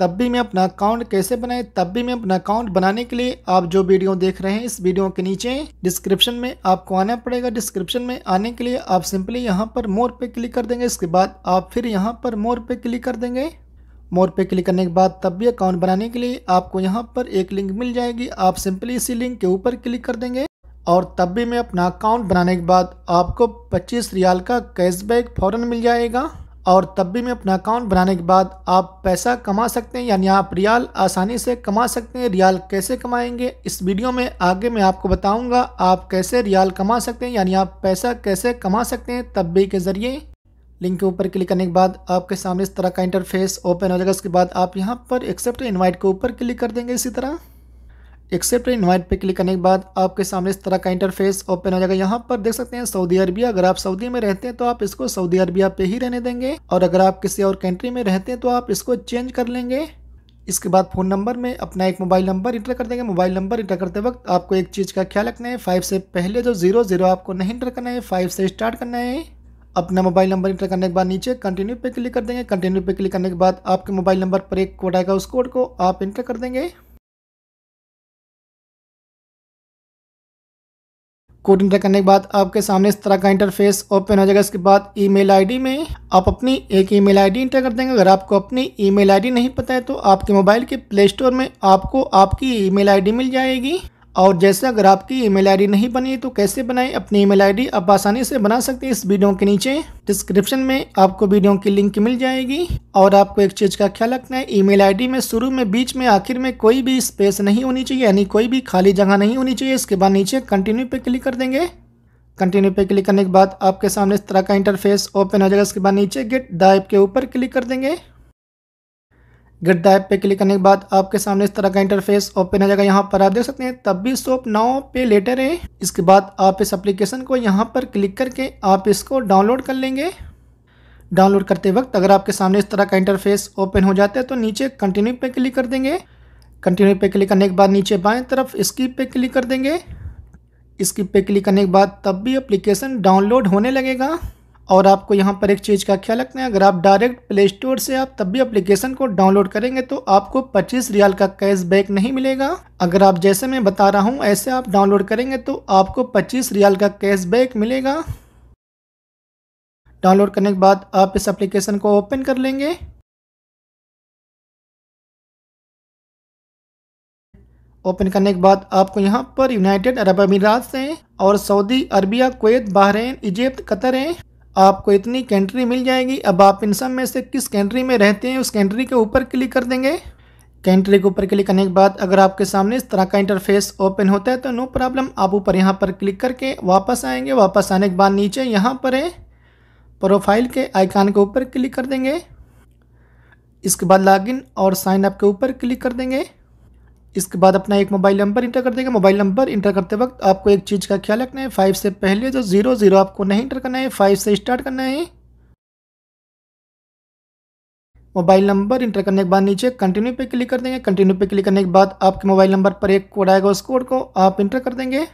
तब भी मैं अपना अकाउंट कैसे बनाएं तब भी मैं अपना अकाउंट बनाने के लिए आप जो वीडियो देख रहे हैं इस वीडियो के नीचे डिस्क्रिप्शन में आपको आना पड़ेगा डिस्क्रिप्शन में आने के लिए आप सिंपली यहाँ पर मोर पे क्लिक कर देंगे इसके बाद आप फिर यहाँ पर मोर पे क्लिक कर देंगे मोर पे क्लिक करने के बाद तब भी अकाउंट बनाने के लिए आपको यहाँ पर एक लिंक मिल जाएगी आप सिंपली इसी लिंक के ऊपर क्लिक कर देंगे और तब भी मैं अपना अकाउंट बनाने के बाद आपको पच्चीस रियाल का कैशबैक फ़ौरन मिल जाएगा और तब भी मैं अपना अकाउंट बनाने के बाद आप पैसा कमा सकते हैं यानी आप रियाल आसानी से कमा सकते हैं रियाल कैसे कमाएंगे इस वीडियो में आगे मैं आपको बताऊंगा आप कैसे रियाल कमा सकते हैं यानी आप पैसा कैसे कमा सकते हैं तब भी के ज़रिए लिंक के ऊपर क्लिक करने के बाद आपके सामने इस तरह का इंटरफेस ओपन हो जाएगा उसके बाद आप यहाँ पर एक्सेप्ट इन्वाइट के ऊपर क्लिक कर देंगे इसी तरह एक्सेप्ट इनवाइट पे क्लिक करने के बाद आपके सामने इस तरह का इंटरफेस ओपन हो जाएगा यहाँ पर देख सकते हैं सऊदी अरबिया अगर आप सऊदी में रहते हैं तो आप इसको सऊदी अरबिया पे ही रहने देंगे और अगर आप किसी और कंट्री में रहते हैं तो आप इसको चेंज कर लेंगे इसके बाद फ़ोन नंबर में अपना एक मोबाइल नंबर इंटर कर देंगे मोबाइल नंबर इंटर करते वक्त आपको एक चीज़ का ख्याल रखना है फाइव से पहले जो जीरो जीरो आपको नहीं इंटर करना है फाइव से स्टार्ट करना है अपना मोबाइल नंबर इंटर करने के बाद नीचे कंटिन्यू पे क्लिक कर देंगे कंटिन्यू पे क्लिक करने के बाद आपके मोबाइल नंबर पर एक कोड आएगा उस कोड को आप इंटर कर देंगे कोड इंटर करने के बाद आपके सामने इस तरह का इंटरफेस ओपन हो जाएगा इसके बाद ईमेल आईडी में आप अपनी एक ईमेल आईडी इंटर कर देंगे अगर आपको अपनी ईमेल आईडी नहीं पता है तो आपके मोबाइल के प्ले स्टोर में आपको आपकी ईमेल आईडी मिल जाएगी और जैसे अगर आपकी ईमेल आईडी नहीं बनी तो कैसे बनाएं अपनी ईमेल आईडी आप आसानी से बना सकते हैं इस वीडियो के नीचे डिस्क्रिप्शन में आपको वीडियो की लिंक मिल जाएगी और आपको एक चीज़ का ख्याल रखना है ईमेल आईडी में शुरू में बीच में आखिर में कोई भी स्पेस नहीं होनी चाहिए यानी कोई भी खाली जगह नहीं होनी चाहिए इसके बाद नीचे कंटिन्यू पे क्लिक कर देंगे कंटिन्यू पे क्लिक करने के बाद आपके सामने इस तरह का इंटरफेस ओपन हो जाएगा इसके बाद नीचे गेट दाइप के ऊपर क्लिक कर देंगे गेट द ऐप पे क्लिक करने के बाद आपके सामने इस तरह का इंटरफेस ओपन हो जाएगा यहाँ पर आप देख सकते हैं तब भी सोप नाव पे लेटर है इसके बाद आप इस एप्लीकेशन को यहाँ पर क्लिक करके आप इसको डाउनलोड कर लेंगे डाउनलोड करते वक्त अगर आपके सामने इस तरह का इंटरफेस ओपन हो जाता है तो नीचे कंटिन्यू पे क्लिक कर देंगे कंटिन्यू पे क्लिक करने के बाद नीचे बाएं तरफ इसकी पे क्लिक कर देंगे स्किप पे क्लिक करने के बाद तब भी एप्लीकेशन डाउनलोड होने लगेगा और आपको यहाँ पर एक चीज़ का ख्याल रखना है अगर आप डायरेक्ट प्ले स्टोर से आप तब भी अप्लीकेशन को डाउनलोड करेंगे तो आपको पच्चीस रियाल का कैशबैक नहीं मिलेगा अगर आप जैसे मैं बता रहा हूँ ऐसे आप डाउनलोड करेंगे तो आपको पच्चीस रियाल का कैशबैक मिलेगा डाउनलोड करने के बाद आप इस एप्लीकेशन को ओपन कर लेंगे ओपन करने के बाद आपको यहाँ पर यूनाइटेड अरब अमीरात से और Saudi Arabia Kuwait Bahrain Egypt Qatar हैं आपको इतनी कंट्री मिल जाएगी अब आप इन सब में से किस कंट्री में रहते हैं उस कंट्री के ऊपर क्लिक कर देंगे कंट्री के ऊपर क्लिक करने के बाद अगर आपके सामने इस तरह का इंटरफेस ओपन होता है तो नो प्रॉब्लम आप ऊपर यहाँ पर क्लिक करके वापस आएंगे वापस आने के बाद नीचे यहाँ पर है प्रोफाइल के आइकान के ऊपर क्लिक कर देंगे इसके बाद लॉगिन और साइनअप के ऊपर क्लिक कर देंगे इसके बाद अपना एक मोबाइल नंबर इंटर कर देगा मोबाइल नंबर इंटर करते वक्त आपको एक चीज़ का ख्याल रखना है फाइव से पहले जो ज़ीरो ज़ीरो आपको नहीं इंटर करना है फाइव से स्टार्ट करना है मोबाइल नंबर इंटर करने के बाद नीचे कंटिन्यू पे क्लिक कर देंगे कंटिन्यू पे क्लिक करने के बाद आपके मोबाइल नंबर पर एक कोड आएगा उस कोड को आप इंटर कर देंगे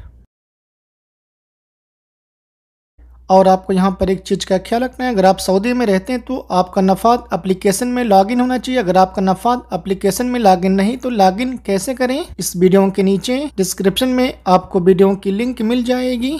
और आपको यहाँ पर एक चीज़ का ख्याल रखना है अगर आप सऊदी में रहते हैं तो आपका नफाद एप्लीकेशन में लॉगिन होना चाहिए अगर आपका नफाद एप्लीकेशन में लॉगिन नहीं तो लॉगिन कैसे करें इस वीडियो के नीचे डिस्क्रिप्शन में आपको वीडियो की लिंक मिल जाएगी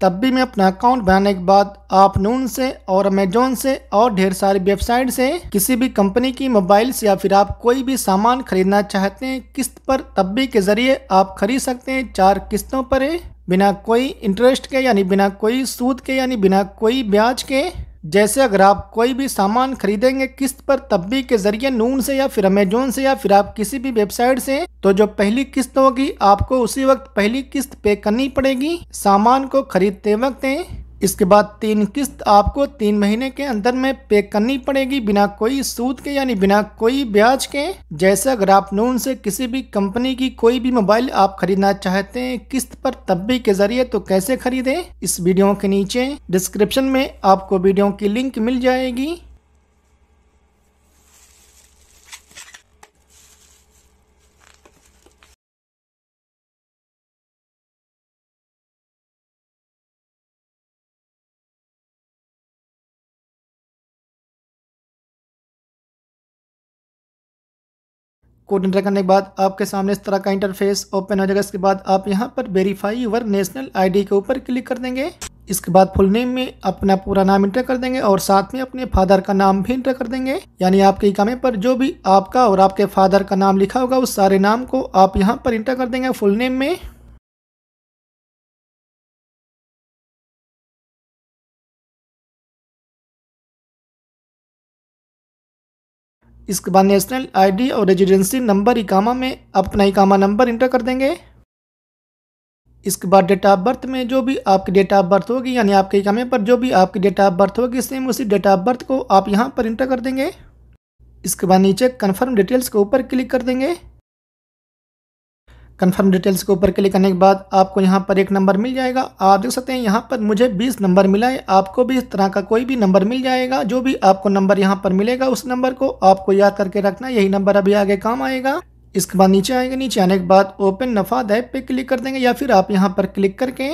तब भी मैं अपना अकाउंट बनाने के बाद आप नून से और अमेजोन से और ढेर सारी वेबसाइट से किसी भी कंपनी की मोबाइल से या फिर आप कोई भी सामान खरीदना चाहते हैं किस्त पर तब्बी के ज़रिए आप खरीद सकते हैं चार किस्तों पर है बिना कोई इंटरेस्ट के यानी बिना कोई सूद के यानी बिना कोई ब्याज के जैसे अगर आप कोई भी सामान खरीदेंगे किस्त पर तब्बी के जरिए नून से या फिर अमेजोन से या फिर आप किसी भी वेबसाइट से तो जो पहली किस्त होगी आपको उसी वक्त पहली किस्त पे करनी पड़ेगी सामान को खरीदते वक्त इसके बाद तीन किस्त आपको तीन महीने के अंदर में पे करनी पड़ेगी बिना कोई सूद के यानी बिना कोई ब्याज के जैसे अगर आप नून से किसी भी कंपनी की कोई भी मोबाइल आप खरीदना चाहते हैं किस्त पर तब्बी के जरिए तो कैसे खरीदें इस वीडियो के नीचे डिस्क्रिप्शन में आपको वीडियो की लिंक मिल जाएगी कोड इंटर करने के बाद आपके सामने इस तरह का इंटरफेस ओपन हो जाएगा इसके बाद आप यहाँ पर वेरीफाई यूवर नेशनल आईडी के ऊपर क्लिक कर देंगे इसके बाद फुल नेम में अपना पूरा नाम इंटर कर देंगे और साथ में अपने फादर का नाम भी इंटर कर देंगे यानी आपके इकामे पर जो भी आपका और आपके फादर का नाम लिखा होगा उस सारे नाम को आप यहाँ पर इंटर कर देंगे फुल नेम में इसके बाद नेशनल आईडी और रेजिडेंसी नंबर इकामा में अपना इकामा नंबर इंटर कर देंगे इसके बाद डेट ऑफ बर्थ में जो भी आपकी डेट ऑफ बर्थ होगी यानी आपके इकामे पर जो भी आपकी डेट ऑफ बर्थ होगी सेम उसी डेट ऑफ बर्थ को आप यहाँ पर इंटर कर देंगे इसके बाद नीचे कन्फर्म डिटेल्स के ऊपर क्लिक कर देंगे कंफर्म डिटेल्स के ऊपर क्लिक करने के बाद आपको यहाँ पर एक नंबर मिल जाएगा आप देख सकते हैं यहाँ पर मुझे 20 नंबर मिला है आपको भी इस तरह का कोई भी नंबर मिल जाएगा जो भी आपको नंबर यहाँ पर मिलेगा उस नंबर को आपको याद करके रखना यही नंबर अभी आगे काम आएगा इसके बाद नीचे आएंगे नीचे आने के बाद ओपन नफा ऐप पे क्लिक कर देंगे या फिर आप यहाँ पर क्लिक करके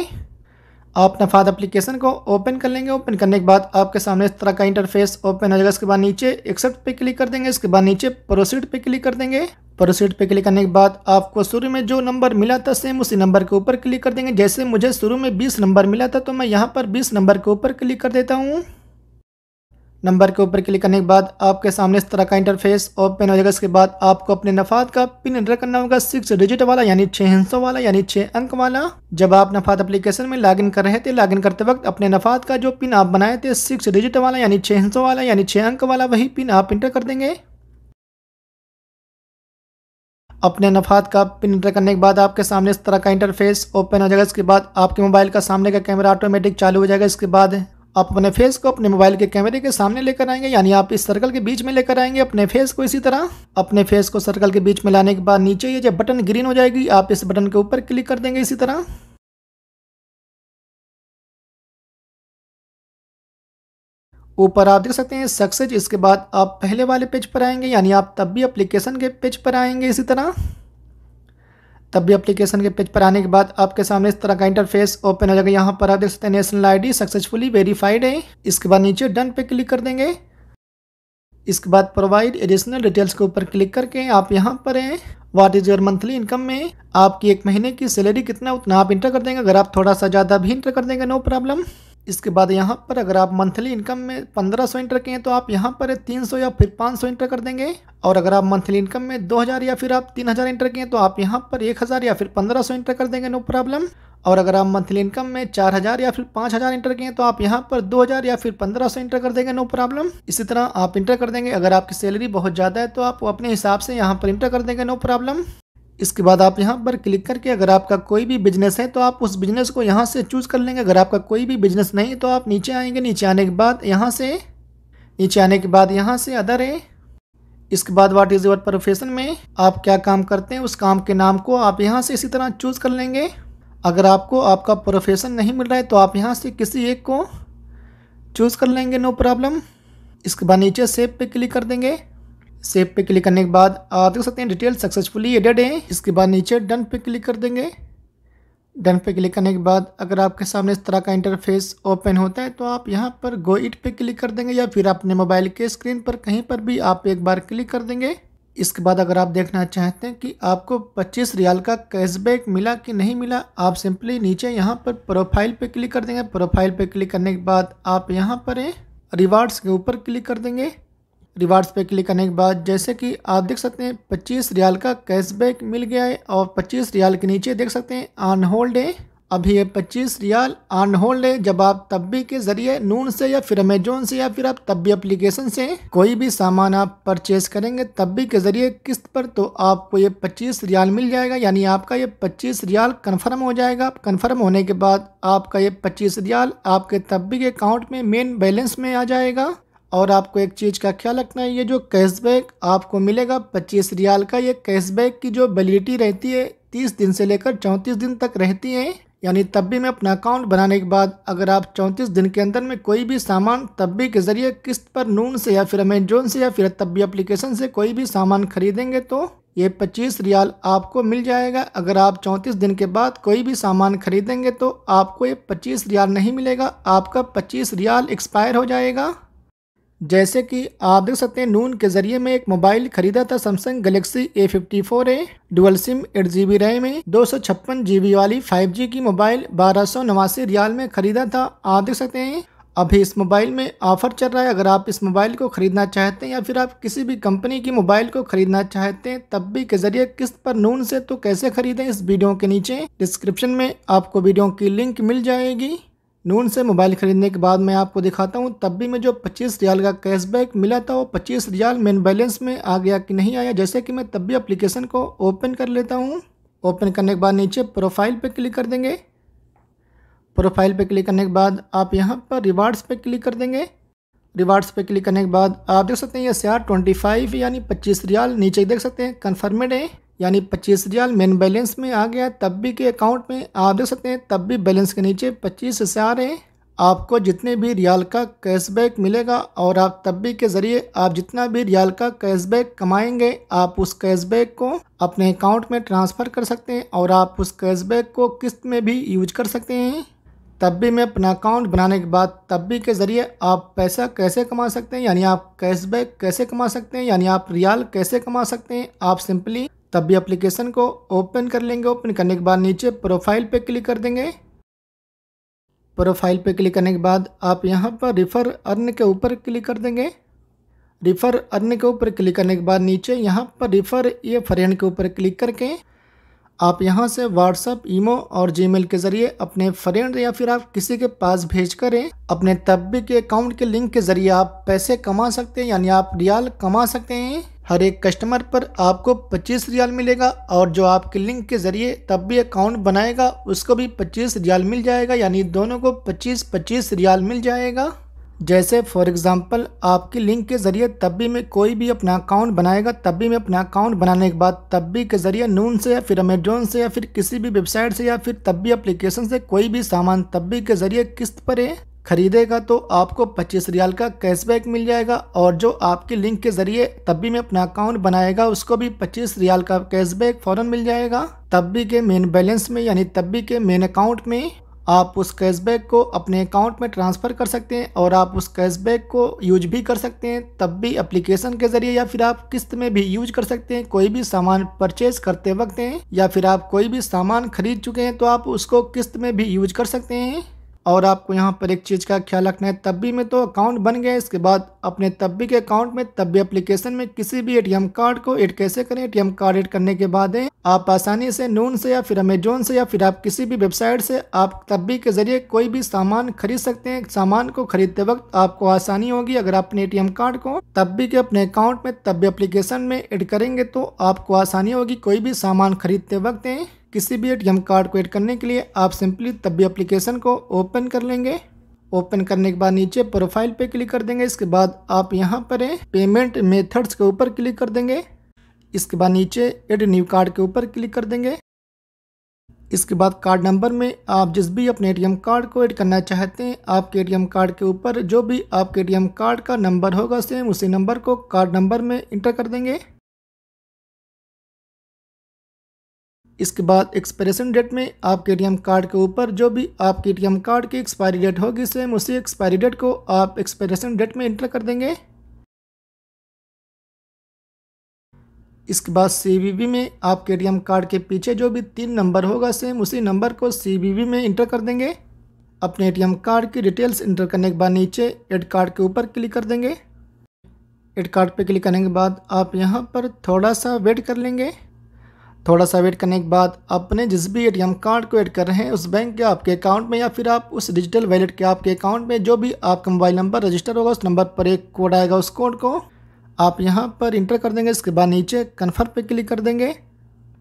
आप नफाद एप्लीकेशन को ओपन कर लेंगे ओपन करने के बाद आपके सामने इस तरह का इंटरफेस ओपन हो जाएगा इसके बाद नीचे एक्सेप्ट पे क्लिक कर देंगे इसके बाद नीचे प्रोसीड पे क्लिक कर देंगे प्रोसीड पे क्लिक करने के बाद आपको शुरू में जो नंबर मिला था सेम उसी नंबर के ऊपर क्लिक कर देंगे जैसे मुझे शुरू में बीस नंबर मिला था तो मैं यहाँ पर बीस नंबर के ऊपर क्लिक कर देता हूँ नंबर के ऊपर क्लिक करने के बाद आपके सामने इस तरह का इंटरफेस ओपन हो जाएगा इसके बाद आपको अपने नफात का पिन एंटर करना होगा सिक्स डिजिट वाला यानी छह हिंसों वाला यानी छह अंक वाला जब आप नफात एप्लीकेशन में लॉगिन कर रहे थे लॉगिन करते वक्त अपने नफात का जो पिन आप बनाए थे सिक्स डिजिट वाला यानी छह हिंसों वाला यानी छह अंक वाला वही पिन आप इंटर कर देंगे अपने नफात का पिन इंटर करने के बाद आपके सामने इस तरह का इंटरफेस ओपन हो जाएगा इसके बाद आपके मोबाइल का सामने का कैमरा ऑटोमेटिक चालू हो जाएगा इसके बाद आप अपने फेस को अपने मोबाइल के कैमरे के सामने लेकर आएंगे यानी आप इस सर्कल के बीच में लेकर आएंगे अपने फेस को इसी तरह अपने फेस को सर्कल के बीच में लाने के बाद नीचे ये जब बटन ग्रीन हो जाएगी आप इस बटन के ऊपर क्लिक कर देंगे इसी तरह ऊपर आप देख सकते हैं सक्सेस इसके बाद आप पहले वाले पेज पर आएंगे यानी आप तब भी अप्लीकेशन के पेज पर आएंगे इसी तरह तब भी एप्लीकेशन के पेज पर आने के बाद आपके सामने इस तरह का इंटरफेस ओपन हो जाएगा यहाँ पर आप देख सकते हैं नेशनल आईडी सक्सेसफुली वेरीफाइड है इसके बाद नीचे डन पे क्लिक कर देंगे इसके बाद प्रोवाइड एडिशनल डिटेल्स के ऊपर क्लिक करके आप यहाँ पर हैं what is your monthly income में आपकी एक महीने की सैलरी कितना उतना आप इंटर कर देंगे अगर आप थोड़ा सा ज़्यादा भी इंटर कर देंगे नो प्रॉब्लम इसके बाद यहाँ पर अगर आप मंथली इनकम में पंद्रह सौ इंटर किए तो आप यहाँ पर तीन सौ या फिर 500 सौ इंटर कर देंगे और अगर आप मंथली इनकम में दो हज़ार या फिर आप तीन हज़ार इंटर किए तो आप यहाँ पर एक हज़ार या फिर पंद्रह सौ इंटर कर देंगे नो प्रॉब्लम और अगर आप मंथली इनकम में चार हज़ार या फिर 5000 हज़ार इंटर किए तो आप यहाँ पर दो हज़ार या फिर पंद्रह सौ इंटर कर देंगे नो प्रॉब्लम इसी तरह आप इंटर कर देंगे अगर आपकी सैलरी बहुत ज़्यादा है तो आप अपने हिसाब से यहाँ पर इंटर कर देंगे नो प्रॉब्लम इसके बाद आप यहाँ पर क्लिक करके अगर आपका कोई भी बिजनेस है तो आप उस बिजनेस को यहाँ से चूज़ कर लेंगे अगर आपका कोई भी बिजनेस नहीं तो आप नीचे आएंगे नीचे आने के बाद यहाँ से नीचे आने के बाद यहाँ से अदर है इसके बाद वाट इज़ योर प्रोफेशन में आप क्या काम करते हैं उस काम के नाम को आप यहाँ से इसी तरह चूज़ कर लेंगे अगर आपको आपका प्रोफेशन नहीं मिल रहा है तो आप यहाँ से किसी एक को चूज़ कर लेंगे नो प्रॉब्लम इसके बाद नीचे सेब पे क्लिक कर देंगे सेव पे क्लिक करने के बाद आप देख सकते हैं डिटेल सक्सेसफुली एडेड हैं इसके बाद नीचे डन पे क्लिक कर देंगे डन पे क्लिक करने के बाद अगर आपके सामने इस तरह का इंटरफेस ओपन होता है तो आप यहाँ पर गो इट पे क्लिक कर देंगे या फिर अपने मोबाइल के स्क्रीन पर कहीं पर भी आप एक बार क्लिक कर देंगे इसके बाद अगर आप देखना चाहते हैं कि आपको 25 रियाल का कैशबैक मिला कि नहीं मिला आप सिंपली नीचे यहाँ पर प्रोफाइल पे क्लिक कर देंगे प्रोफाइल पे क्लिक करने के बाद आप यहाँ पर रिवार्ड्स के ऊपर क्लिक कर देंगे रिवार्ड्स पे क्लिक करने के बाद जैसे कि आप देख सकते हैं पच्चीस रियाल का कैशबैक मिल गया है और पच्चीस रियाल के नीचे देख सकते हैं आन होल्ड है अभी ये पच्चीस रियाल ऑन होल्ड है जब आप तब्बी के जरिए नून से या फिर अमेजोन से या फिर आप भी अप्लीकेशन से कोई भी सामान आप परचेज करेंगे तब्बी के जरिए किस्त पर तो आपको ये पच्चीस रियाल मिल जाएगा यानी आपका ये पच्चीस रियाल कन्फर्म हो जाएगा कन्फर्म होने के बाद आपका ये पच्चीस रियाल आपके तब्बी के अकाउंट में मेन बैलेंस में आ जाएगा और आपको एक चीज़ का ख्याल रखना है ये जो कैशबैक आपको मिलेगा पच्चीस रियाल का ये कैशबैक की जो वैलिडिटी रहती है तीस दिन से लेकर चौंतीस दिन तक रहती है यानी तब भी मैं अपना अकाउंट बनाने के बाद अगर आप चौंतीस दिन के अंदर में कोई भी सामान भी के ज़रिए किस्त पर नून से या फिर अमेजोन से या फिर भी अप्लीकेशन से कोई भी सामान खरीदेंगे तो ये पच्चीस रियाल आपको मिल जाएगा अगर आप चौंतीस दिन के बाद कोई भी सामान खरीदेंगे तो आपको ये पच्चीस रियाल नहीं मिलेगा आपका पच्चीस रियाल एक्सपायर हो जाएगा जैसे कि आप देख सकते हैं नून के ज़रिए मैं एक मोबाइल खरीदा था Samsung Galaxy A fifty four A dual SIM eight G B RAM है दो सौ छप्पन जी बी वाली फाइव जी की मोबाइल बारह सौ नवासी रियाल में खरीदा था आप देख सकते हैं अभी इस मोबाइल में ऑफर चल रहा है अगर आप इस मोबाइल को ख़रीदना चाहते हैं या फिर आप किसी भी कंपनी की मोबाइल को ख़रीदना चाहते हैं तब भी के ज़रिए किस्त पर नून से तो कैसे ख़रीदें इस वीडियो के नीचे डिस्क्रिप्शन में आपको वीडियो की लिंक मिल जाएगी नून से मोबाइल ख़रीदने के बाद मैं आपको दिखाता हूँ तब भी मैं जो पच्चीस रियाल का कैशबैक मिला था वो पच्चीस रियाल मेन बैलेंस में आ गया कि नहीं आया जैसे कि मैं तब भी अप्लीकेशन को ओपन कर लेता हूँ ओपन करने के बाद नीचे प्रोफाइल पर क्लिक कर देंगे प्रोफाइल पर क्लिक करने के बाद आप यहाँ पर रिवार्ड्स पर क्लिक कर देंगे रिवार्ड्स पर क्लिक करने के बाद आप देख सकते हैं ये सी आर ट्वेंटी फाइव यानी पच्चीस रियाल नीचे देख सकते हैं कन्फर्मेड है यानी पच्चीस हज़ार मेन बैलेंस में आ गया तब भी के अकाउंट में आप देख सकते हैं तब भी बैलेंस के नीचे पच्चीस हज़ार हैं आपको जितने भी रियाल का कैशबैक मिलेगा और आप तब भी के ज़रिए आप जितना भी रियाल का कैशबैक कमाएंगे आप उस कैशबैक को अपने अकाउंट में ट्रांसफ़र कर सकते हैं और आप उस कैशबैक को किस्त में भी यूज कर सकते हैं तब भी में अपना अकाउंट बनाने के बाद तब भी के ज़रिए आप पैसा कैसे कमा सकते हैं यानी आप कैशबैक कैसे कमा सकते हैं यानी आप रियाल कैसे कमा सकते हैं आप सिंपली तब भी एप्लीकेशन को ओपन कर लेंगे ओपन करने के बाद नीचे प्रोफाइल पे क्लिक कर देंगे प्रोफाइल पे क्लिक करने के बाद आप यहाँ पर रिफ़र अर्न के ऊपर क्लिक कर देंगे रिफ़र अर्न के ऊपर क्लिक करने के बाद नीचे यहाँ पर रिफ़र ये फ्रेंड के ऊपर क्लिक करके आप यहाँ से व्हाट्सअप ईमो और जीमेल के जरिए अपने फ्रेंड या फिर आप किसी के पास भेज करें अपने तब्बी के अकाउंट के लिंक के जरिए आप पैसे कमा सकते हैं यानी आप रियाल कमा सकते हैं हर एक कस्टमर पर आपको 25 रियाल मिलेगा और जो आपके लिंक के जरिए तब भी अकाउंट बनाएगा उसको भी 25 रियाल मिल जाएगा यानी दोनों को 25 25 रियाल मिल जाएगा जैसे फॉर एग्ज़ाम्पल आपकी लिंक के ज़रिए तब भी मैं कोई भी अपना अकाउंट बनाएगा तब भी मैं अपना अकाउंट बनाने के बाद तब भी के ज़रिए नून से या फिर अमेजोन से या फिर किसी भी वेबसाइट से या फिर तब भी अप्लीकेशन से कोई भी सामान तब भी के ज़रिए किस्त पर खरीदेगा तो आपको पच्चीस रियाल का कैशबैक मिल जाएगा और जो आपकी लिंक के ज़रिए तब भी मैं अपना अकाउंट बनाएगा उसको भी पच्चीस रियाल का कैशबैक फ़ौरन मिल जाएगा तब भी के मेन बैलेंस में यानी भी के मेन अकाउंट में आप उस कैशबैक को अपने अकाउंट में ट्रांसफ़र कर सकते हैं और आप उस कैशबैक को यूज भी कर सकते हैं तब भी अप्लीकेशन के ज़रिए या फिर आप किस्त में भी यूज कर सकते हैं कोई भी सामान परचेज करते वक्त हैं या फिर आप कोई भी सामान खरीद चुके हैं तो आप उसको किस्त में भी यूज कर सकते हैं और आपको यहाँ पर एक चीज़ का ख्याल रखना है तब भी में तो अकाउंट बन गया इसके बाद अपने तब भी के अकाउंट में तब भी एप्लीकेशन में किसी भी एटीएम कार्ड को एड कैसे करें एटीएम कार्ड एड करने के बाद है आप आसानी से नून से या फिर अमेजोन से या फिर आप किसी भी वेबसाइट से आप तब भी के जरिए कोई भी सामान खरीद सकते हैं सामान को खरीदते वक्त आपको आसानी होगी अगर आप अपने एटीएम कार्ड को तब भी के अपने अकाउंट में तब भी अप्लीकेशन में एड करेंगे तो आपको आसानी होगी कोई भी सामान खरीदते वक्त किसी भी ए कार्ड को ऐड करने के लिए आप सिंपली तब भी एप्लीकेशन को ओपन कर लेंगे ओपन करने के बाद नीचे प्रोफाइल पे क्लिक कर देंगे इसके बाद आप यहाँ पर पेमेंट मेथड्स के ऊपर क्लिक कर देंगे इसके बाद नीचे एड न्यू कार्ड के ऊपर क्लिक कर देंगे इसके बाद कार्ड नंबर में आप जिस भी अपने एटीएम कार्ड को ऐड करना चाहते हैं आपके एटीएम कार्ड के ऊपर जो भी आपके एटीएम कार्ड का नंबर होगा सेम उसी नंबर को कार्ड नंबर में इंटर कर देंगे इसके बाद एक्सपायरेशन डेट में आपके एटीएम कार्ड के ऊपर जो भी आपके एटीएम कार्ड की एक्सपायरी डेट होगी सेम उसी एक्सपायरी डेट को आप एक्सपायरेशन डेट में इंटर कर देंगे इसके बाद सी में आपके एटीएम कार्ड के पीछे जो भी तीन नंबर होगा सेम उसी नंबर को सी में इंटर कर देंगे अपने ए कार्ड की डिटेल्स इंटर करने के बाद नीचे एड कार्ड के ऊपर क्लिक कर देंगे एड कार्ड पर क्लिक करने के बाद आप यहाँ पर थोड़ा सा वेट कर लेंगे थोड़ा सा वेट करने के बाद अपने जिस भी एटीएम कार्ड को ऐड कर रहे हैं उस बैंक के आपके अकाउंट में या फिर आप उस डिजिटल वैलेट के आपके अकाउंट में जो भी आपका मोबाइल नंबर रजिस्टर होगा उस नंबर पर एक कोड आएगा उस कोड को आप यहाँ पर इंटर कर देंगे इसके बाद नीचे कन्फर्म पे क्लिक कर देंगे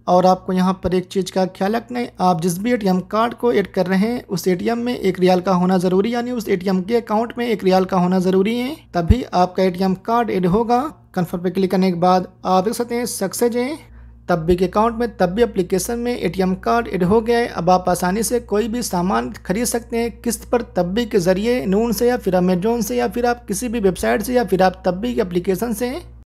और आपको यहाँ पर एक चीज़ का ख्याल रखना है आप जिस भी एटीएम कार्ड को ऐड कर रहे हैं उस एटीएम में एक रियाल का होना ज़रूरी यानी उस एटीएम के अकाउंट में एक रियाल का होना ज़रूरी है तभी आपका एटीएम कार्ड ऐड होगा कन्फर्म पे क्लिक करने के बाद आप देख सकते हैं सक्सेज हैं तब भी के अकाउंट में तब भी एप्लीकेशन में एटीएम कार्ड एड हो गया है अब आप आसानी से कोई भी सामान खरीद सकते हैं किस्त पर तब के ज़रिए नून से या फिर अमेजोन से या फिर आप किसी भी वेबसाइट से या फिर आप तब के एप्लीकेशन से